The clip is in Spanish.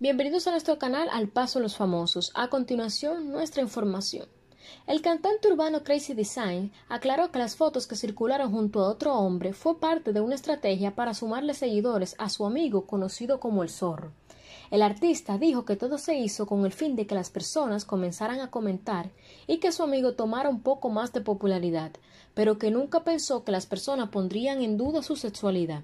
Bienvenidos a nuestro canal Al Paso los Famosos. A continuación, nuestra información. El cantante urbano Crazy Design aclaró que las fotos que circularon junto a otro hombre fue parte de una estrategia para sumarle seguidores a su amigo conocido como el zorro. El artista dijo que todo se hizo con el fin de que las personas comenzaran a comentar y que su amigo tomara un poco más de popularidad, pero que nunca pensó que las personas pondrían en duda su sexualidad.